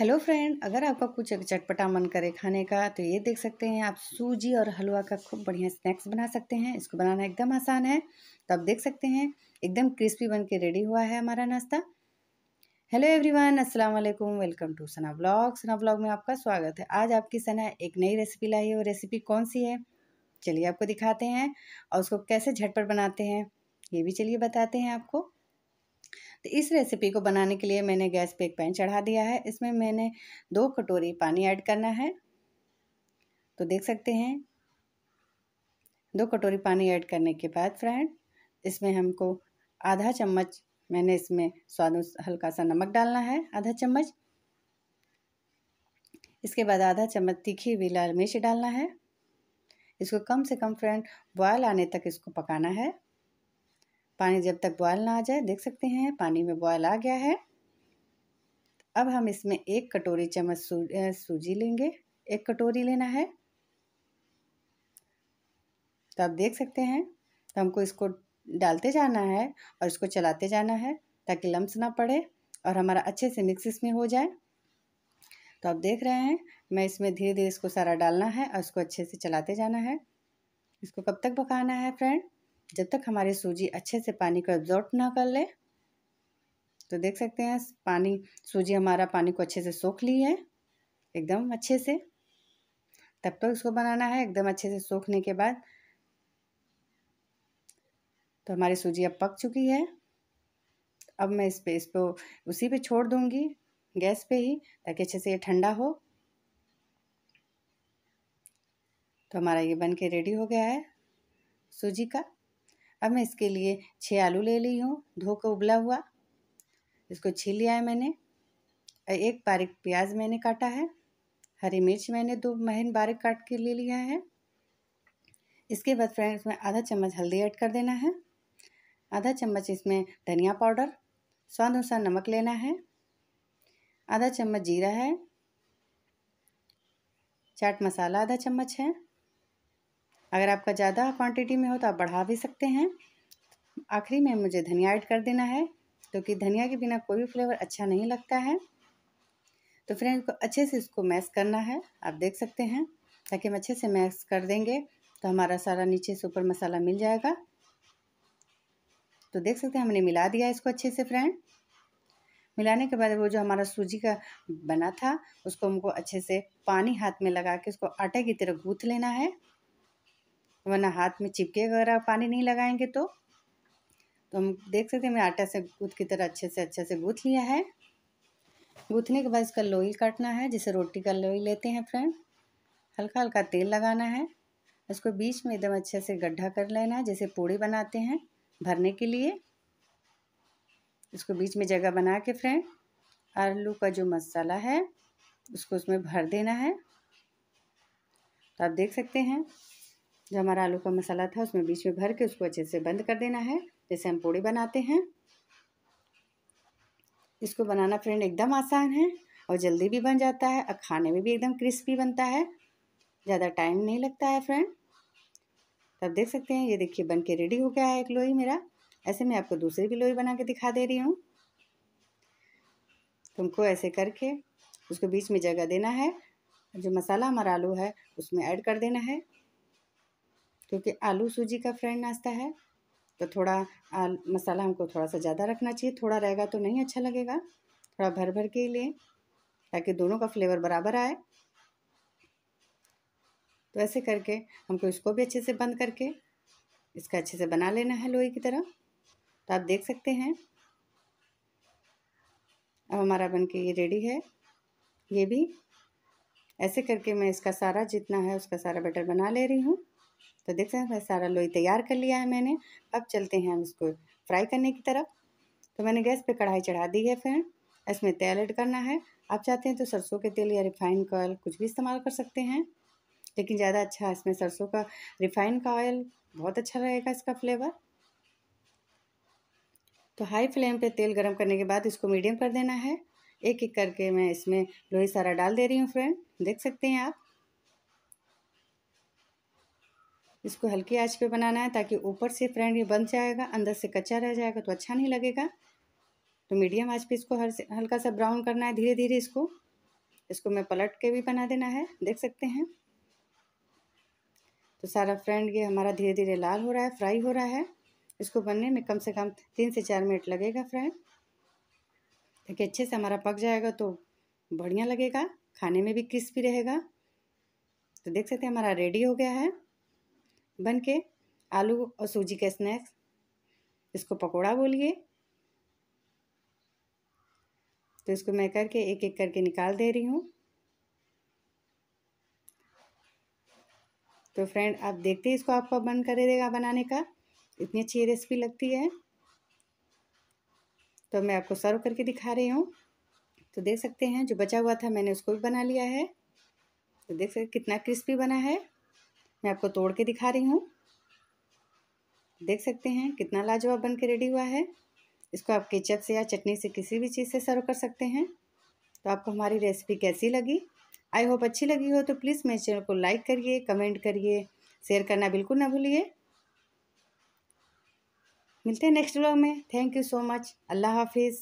hello friend अगर आपका कुछ चटपटा मन करे खाने का तो ये देख सकते हैं आप सूजी और हलवा का खूब बढ़िया स्नैक्स बना सकते हैं इसको बनाना एकदम आसान है तो आप देख सकते हैं एकदम क्रिस्पी बन के रेडी हुआ है हमारा नाश्ता हेलो एवरीवन अस्सलाम वालेकुम welcome to Sana blog Sana blog में आपका स्वागत है आज आपकी सना एक नई रेसिपी लाई है वो रेसिपी कौन सी है चलिए आपको दिखाते हैं और उसको कैसे झटपट बनाते हैं ये भी चलिए बताते हैं आपको तो इस रेसिपी को बनाने के लिए मैंने गैस पे एक पैन चढ़ा दिया है इसमें मैंने दो कटोरी पानी ऐड करना है तो देख सकते हैं दो कटोरी पानी ऐड करने के बाद फ्रेंड इसमें हमको आधा चम्मच मैंने इसमें स्वाद हल्का सा नमक डालना है आधा चम्मच इसके बाद आधा चम्मच तीखी हुई लाल मिर्च डालना है इसको कम से कम फ्रेंड बॉयल आने तक इसको पकाना है पानी जब तक बॉयल ना आ जाए देख सकते हैं पानी में बॉयल आ गया है अब हम इसमें एक कटोरी चम्मच सूजी लेंगे एक कटोरी लेना है तो आप देख सकते हैं तो हमको इसको डालते जाना है और इसको चलाते जाना है ताकि लम्स ना पड़े और हमारा अच्छे से मिक्स इसमें हो जाए तो आप देख रहे हैं मैं इसमें धीरे धीरे इसको सारा डालना है और इसको अच्छे से चलाते जाना है इसको कब तक पकाना है फ्रेंड जब तक हमारी सूजी अच्छे से पानी को एब्जॉर्ब ना कर ले तो देख सकते हैं पानी सूजी हमारा पानी को अच्छे से सोख ली है एकदम अच्छे से तब तक तो इसको बनाना है एकदम अच्छे से सोखने के बाद तो हमारी सूजी अब पक चुकी है अब मैं इस पे इसको उसी पे छोड़ दूंगी गैस पे ही ताकि अच्छे से ये ठंडा हो तो हमारा ये बन के रेडी हो गया है सूजी का अब मैं इसके लिए छः आलू ले ली हूँ धो के उबला हुआ इसको छील लिया है मैंने एक बारीक प्याज मैंने काटा है हरी मिर्च मैंने दो महीन बारीक काट के ले लिया है इसके बाद फ्रेंड्स इसमें आधा चम्मच हल्दी ऐड कर देना है आधा चम्मच इसमें धनिया पाउडर स्वाद अनुसार नमक लेना है आधा चम्मच जीरा है चाट मसाला आधा चम्मच है अगर आपका ज़्यादा क्वांटिटी में हो तो आप बढ़ा भी सकते हैं आखिरी में मुझे धनिया ऐड कर देना है क्योंकि तो धनिया के बिना कोई भी फ्लेवर अच्छा नहीं लगता है तो फ्रेंड अच्छे से इसको मैश करना है आप देख सकते हैं ताकि हम अच्छे से मैश कर देंगे तो हमारा सारा नीचे से ऊपर मसाला मिल जाएगा तो देख सकते हैं हमने मिला दिया इसको अच्छे से फ्रेंड मिलाने के बाद वो जो हमारा सूजी का बना था उसको हमको अच्छे से पानी हाथ में लगा के उसको आटे की तरह गूँथ लेना है वरना हाथ में चिपके वगैरह पानी नहीं लगाएंगे तो तो हम देख सकते हैं मैं आटा से गूथ की तरह अच्छे से अच्छे से गूँथ लिया है गूँथने के बाद इसका लोई काटना है जिसे रोटी का लोई लेते हैं फ्रेंड हल्का हल्का तेल लगाना है इसको बीच में एकदम अच्छे से गड्ढा कर लेना है जैसे पूड़ी बनाते हैं भरने के लिए इसको बीच में जगह बना के फ्रेंड आलू का जो मसाला है उसको उसमें भर देना है तो आप देख सकते हैं जो हमारा आलू का मसाला था उसमें बीच में भर के उसको अच्छे से बंद कर देना है जैसे हम पूड़ी बनाते हैं इसको बनाना फ्रेंड एकदम आसान है और जल्दी भी बन जाता है और खाने में भी एकदम क्रिस्पी बनता है ज़्यादा टाइम नहीं लगता है फ्रेंड तब तो देख सकते हैं ये देखिए बन के रेडी हो गया है एक लोई मेरा ऐसे मैं आपको दूसरी भी लोई बना के दिखा दे रही हूँ तुमको ऐसे करके उसको बीच में जगह देना है जो मसाला हमारा आलू है उसमें ऐड कर देना है क्योंकि आलू सूजी का फ्रेंड नाश्ता है तो थोड़ा आल, मसाला हमको थोड़ा सा ज़्यादा रखना चाहिए थोड़ा रहेगा तो नहीं अच्छा लगेगा थोड़ा भर भर के लिए ताकि दोनों का फ्लेवर बराबर आए तो ऐसे करके हमको इसको भी अच्छे से बंद करके इसका अच्छे से बना लेना है लोई की तरह तो आप देख सकते हैं अब हमारा बन के ये रेडी है ये भी ऐसे करके मैं इसका सारा जितना है उसका सारा बैटर बना ले रही हूँ तो देख सकते हैं सारा लोई तैयार कर लिया है मैंने अब चलते हैं हम इसको फ्राई करने की तरफ तो मैंने गैस पे कढ़ाई चढ़ा दी है फ्रेंड इसमें तेल ऐड करना है आप चाहते हैं तो सरसों के तेल या रिफाइंड का ऑयल कुछ भी इस्तेमाल कर सकते हैं लेकिन ज़्यादा अच्छा है इसमें सरसों का रिफाइन का ऑयल बहुत अच्छा रहेगा इसका फ्लेवर तो हाई फ्लेम पे तेल गरम करने के बाद इसको मीडियम कर देना है एक एक करके मैं इसमें लोही सारा डाल दे रही हूँ फ्रेंड देख सकते हैं आप इसको हल्की आंच पे बनाना है ताकि ऊपर से फ्रेंड ये बन जाएगा अंदर से कच्चा रह जाएगा तो अच्छा नहीं लगेगा तो मीडियम आंच पे इसको हर हल्का सा ब्राउन करना है धीरे धीरे इसको इसको मैं पलट के भी बना देना है देख सकते हैं तो सारा फ्रेंड ये हमारा धीरे धीरे लाल हो रहा है फ्राई हो रहा है इसको बनने में कम से कम तीन से चार मिनट लगेगा फ्रेंड ताकि अच्छे से हमारा पक जाएगा तो बढ़िया लगेगा खाने में भी क्रिस्पी रहेगा तो देख सकते हैं हमारा रेडी हो गया है बन के आलू और सूजी के स्नैक्स इसको पकोड़ा बोलिए तो इसको मैं करके एक एक करके निकाल दे रही हूँ तो फ्रेंड आप देखते हैं इसको आपको बंद कर देगा बनाने का इतनी अच्छी रेसिपी लगती है तो मैं आपको सर्व करके दिखा रही हूँ तो देख सकते हैं जो बचा हुआ था मैंने उसको भी बना लिया है तो देख सकते कितना क्रिस्पी बना है मैं आपको तोड़ के दिखा रही हूँ देख सकते हैं कितना लाजवाब बन के रेडी हुआ है इसको आप केचप से या चटनी से किसी भी चीज़ से सर्व कर सकते हैं तो आपको हमारी रेसिपी कैसी लगी आई होप अच्छी लगी हो तो प्लीज़ मेरे चैनल को लाइक करिए कमेंट करिए शेयर करना बिल्कुल ना भूलिए मिलते हैं नेक्स्ट ब्लॉग में थैंक यू सो मच अल्लाह हाफिज़